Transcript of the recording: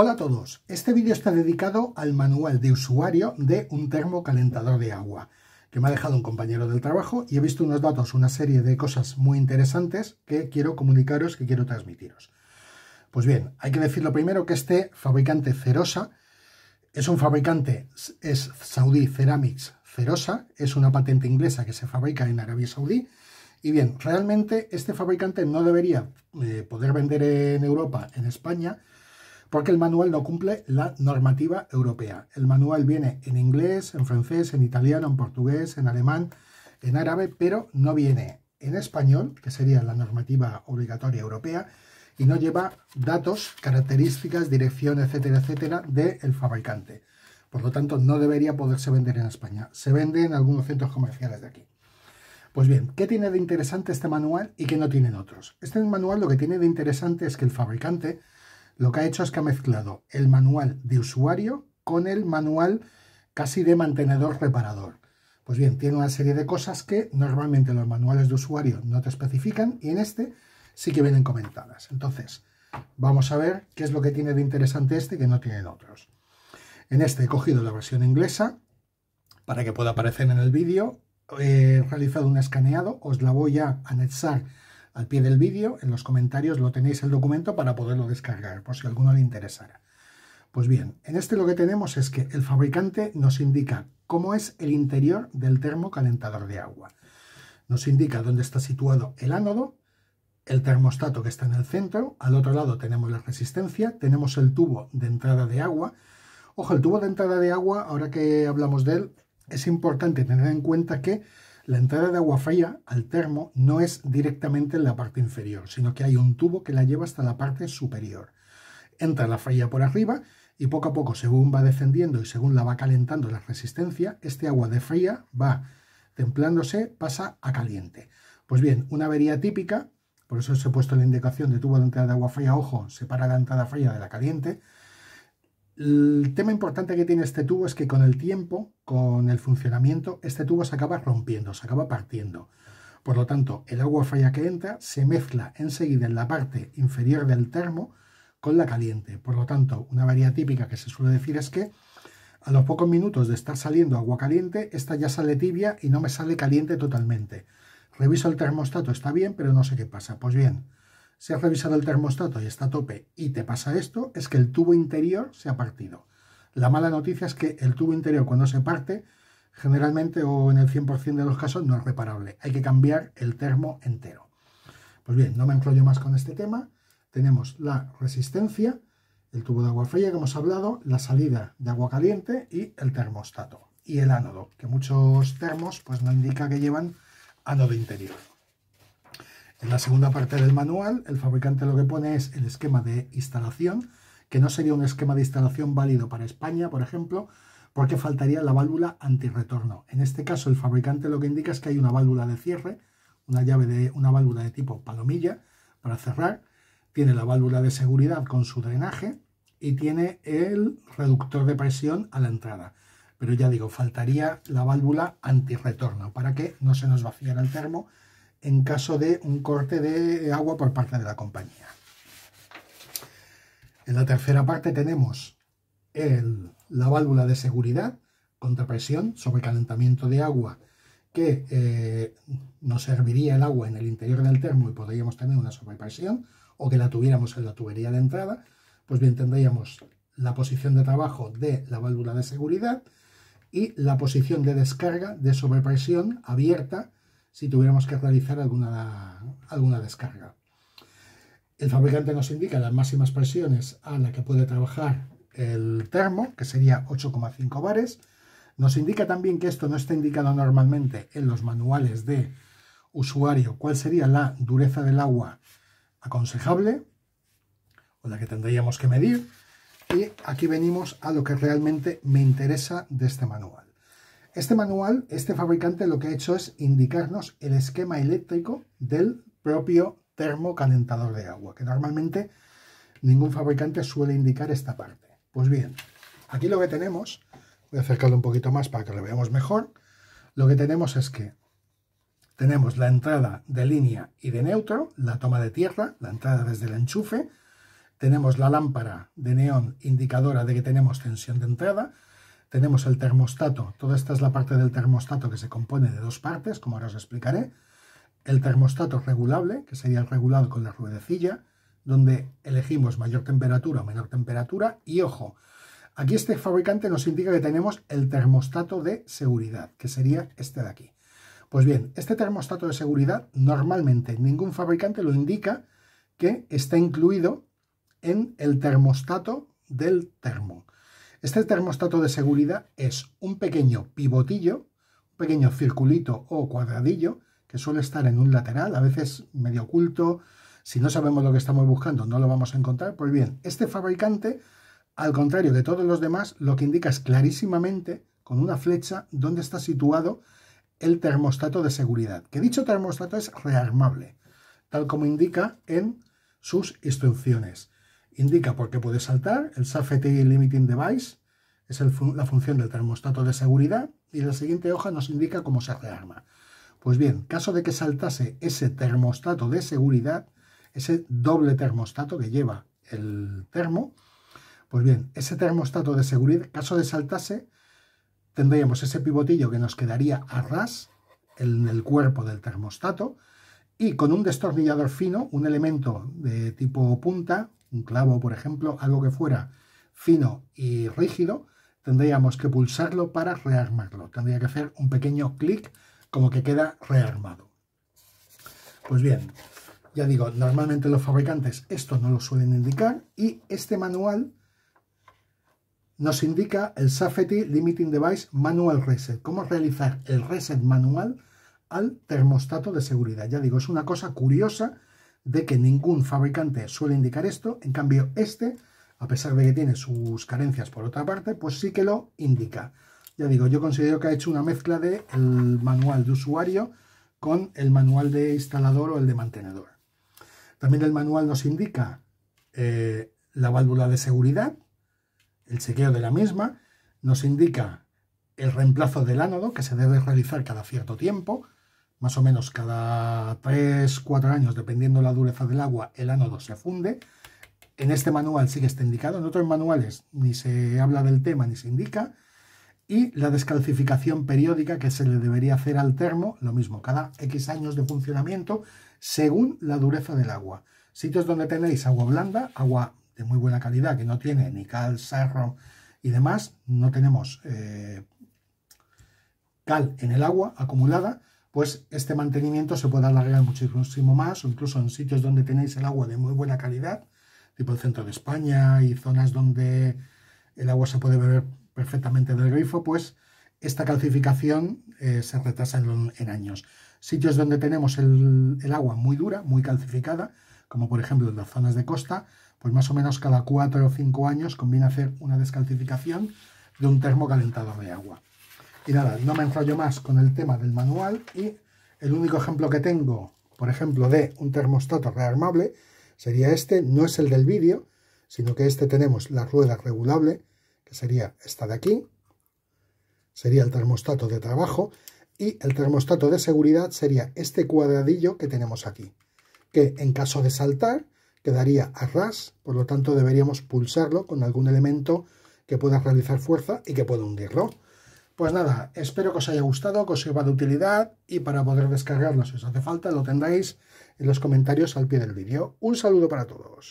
Hola a todos, este vídeo está dedicado al manual de usuario de un termocalentador de agua que me ha dejado un compañero del trabajo y he visto unos datos, una serie de cosas muy interesantes que quiero comunicaros, que quiero transmitiros. Pues bien, hay que decir lo primero que este fabricante Cerosa es un fabricante, es Saudi Ceramics Cerosa, es una patente inglesa que se fabrica en Arabia Saudí y bien, realmente este fabricante no debería eh, poder vender en Europa, en España, porque el manual no cumple la normativa europea. El manual viene en inglés, en francés, en italiano, en portugués, en alemán, en árabe, pero no viene en español, que sería la normativa obligatoria europea, y no lleva datos, características, dirección, etcétera, etcétera, del fabricante. Por lo tanto, no debería poderse vender en España. Se vende en algunos centros comerciales de aquí. Pues bien, ¿qué tiene de interesante este manual y qué no tienen otros? Este manual lo que tiene de interesante es que el fabricante lo que ha hecho es que ha mezclado el manual de usuario con el manual casi de mantenedor reparador. Pues bien, tiene una serie de cosas que normalmente los manuales de usuario no te especifican y en este sí que vienen comentadas. Entonces, vamos a ver qué es lo que tiene de interesante este que no tienen otros. En este he cogido la versión inglesa para que pueda aparecer en el vídeo. He realizado un escaneado, os la voy a anexar al pie del vídeo, en los comentarios lo tenéis el documento para poderlo descargar, por si alguno le interesara. Pues bien, en este lo que tenemos es que el fabricante nos indica cómo es el interior del termocalentador de agua. Nos indica dónde está situado el ánodo, el termostato que está en el centro, al otro lado tenemos la resistencia, tenemos el tubo de entrada de agua. Ojo, el tubo de entrada de agua, ahora que hablamos de él, es importante tener en cuenta que la entrada de agua fría al termo no es directamente en la parte inferior, sino que hay un tubo que la lleva hasta la parte superior. Entra la fría por arriba y poco a poco, según va descendiendo y según la va calentando la resistencia, este agua de fría va templándose, pasa a caliente. Pues bien, una avería típica, por eso os he puesto la indicación de tubo de entrada de agua fría, ojo, separa la entrada fría de la caliente, el tema importante que tiene este tubo es que con el tiempo, con el funcionamiento, este tubo se acaba rompiendo, se acaba partiendo. Por lo tanto, el agua fría que entra se mezcla enseguida en la parte inferior del termo con la caliente. Por lo tanto, una variedad típica que se suele decir es que a los pocos minutos de estar saliendo agua caliente, esta ya sale tibia y no me sale caliente totalmente. Reviso el termostato, está bien, pero no sé qué pasa. Pues bien, si has revisado el termostato y está a tope y te pasa esto, es que el tubo interior se ha partido. La mala noticia es que el tubo interior cuando se parte, generalmente o en el 100% de los casos no es reparable. Hay que cambiar el termo entero. Pues bien, no me enrollo más con este tema. Tenemos la resistencia, el tubo de agua fría que hemos hablado, la salida de agua caliente y el termostato. Y el ánodo, que muchos termos pues no indica que llevan ánodo interior. En la segunda parte del manual, el fabricante lo que pone es el esquema de instalación, que no sería un esquema de instalación válido para España, por ejemplo, porque faltaría la válvula antirretorno. En este caso, el fabricante lo que indica es que hay una válvula de cierre, una llave de una válvula de tipo palomilla para cerrar, tiene la válvula de seguridad con su drenaje y tiene el reductor de presión a la entrada. Pero ya digo, faltaría la válvula antirretorno para que no se nos vaciara el termo en caso de un corte de agua por parte de la compañía. En la tercera parte tenemos la válvula de seguridad contra presión, sobrecalentamiento de agua, que eh, nos serviría el agua en el interior del termo y podríamos tener una sobrepresión, o que la tuviéramos en la tubería de entrada, pues bien tendríamos la posición de trabajo de la válvula de seguridad y la posición de descarga de sobrepresión abierta si tuviéramos que realizar alguna, alguna descarga. El fabricante nos indica las máximas presiones a las que puede trabajar el termo, que sería 8,5 bares. Nos indica también que esto no está indicado normalmente en los manuales de usuario, cuál sería la dureza del agua aconsejable, o la que tendríamos que medir. Y aquí venimos a lo que realmente me interesa de este manual. Este manual, este fabricante lo que ha hecho es indicarnos el esquema eléctrico del propio termocalentador de agua, que normalmente ningún fabricante suele indicar esta parte. Pues bien, aquí lo que tenemos, voy a acercarlo un poquito más para que lo veamos mejor, lo que tenemos es que tenemos la entrada de línea y de neutro, la toma de tierra, la entrada desde el enchufe, tenemos la lámpara de neón indicadora de que tenemos tensión de entrada, tenemos el termostato. Toda esta es la parte del termostato que se compone de dos partes, como ahora os explicaré. El termostato regulable, que sería el regulado con la ruedecilla, donde elegimos mayor temperatura o menor temperatura. Y ojo, aquí este fabricante nos indica que tenemos el termostato de seguridad, que sería este de aquí. Pues bien, este termostato de seguridad normalmente ningún fabricante lo indica que está incluido en el termostato del termo. Este termostato de seguridad es un pequeño pivotillo, un pequeño circulito o cuadradillo que suele estar en un lateral, a veces medio oculto. Si no sabemos lo que estamos buscando, no lo vamos a encontrar. Pues bien, este fabricante, al contrario de todos los demás, lo que indica es clarísimamente con una flecha dónde está situado el termostato de seguridad. Que dicho termostato es rearmable, tal como indica en sus instrucciones indica por qué puede saltar, el safety limiting device es la función del termostato de seguridad y la siguiente hoja nos indica cómo se hace arma. Pues bien, caso de que saltase ese termostato de seguridad, ese doble termostato que lleva el termo, pues bien, ese termostato de seguridad, caso de saltase, tendríamos ese pivotillo que nos quedaría a ras en el cuerpo del termostato y con un destornillador fino, un elemento de tipo punta, un clavo, por ejemplo, algo que fuera fino y rígido, tendríamos que pulsarlo para rearmarlo. Tendría que hacer un pequeño clic como que queda rearmado. Pues bien, ya digo, normalmente los fabricantes esto no lo suelen indicar y este manual nos indica el Safety Limiting Device Manual Reset, cómo realizar el reset manual al termostato de seguridad. Ya digo, es una cosa curiosa de que ningún fabricante suele indicar esto, en cambio este, a pesar de que tiene sus carencias por otra parte, pues sí que lo indica. Ya digo, yo considero que ha hecho una mezcla del manual de usuario con el manual de instalador o el de mantenedor. También el manual nos indica eh, la válvula de seguridad, el chequeo de la misma, nos indica el reemplazo del ánodo que se debe realizar cada cierto tiempo, más o menos cada 3-4 años, dependiendo la dureza del agua, el ánodo se funde. En este manual sí que está indicado, en otros manuales ni se habla del tema ni se indica. Y la descalcificación periódica que se le debería hacer al termo, lo mismo, cada X años de funcionamiento, según la dureza del agua. Sitios donde tenéis agua blanda, agua de muy buena calidad, que no tiene ni cal, sarro y demás, no tenemos eh, cal en el agua acumulada, pues este mantenimiento se puede alargar muchísimo más o incluso en sitios donde tenéis el agua de muy buena calidad, tipo el centro de España y zonas donde el agua se puede beber perfectamente del grifo, pues esta calcificación eh, se retrasa en, años. Sitios donde tenemos el, agua muy dura, muy calcificada, como por ejemplo en las zonas de costa, pues más o menos cada 4 o 5 años conviene hacer una descalcificación de un termo calentado de agua. Y nada, no me enrollo más con el tema del manual y el único ejemplo que tengo, por ejemplo, de un termostato rearmable sería este, no es el del vídeo, sino que este tenemos la rueda regulable, que sería esta de aquí, sería el termostato de trabajo y el termostato de seguridad sería este cuadradillo que tenemos aquí, que en caso de saltar quedaría a ras, por lo tanto deberíamos pulsarlo con algún elemento que pueda realizar fuerza y que pueda hundirlo. Pues nada, espero que os haya gustado, que os sirva de utilidad y para poder descargarlo si os hace falta lo tendréis en los comentarios al pie del vídeo. Un saludo para todos.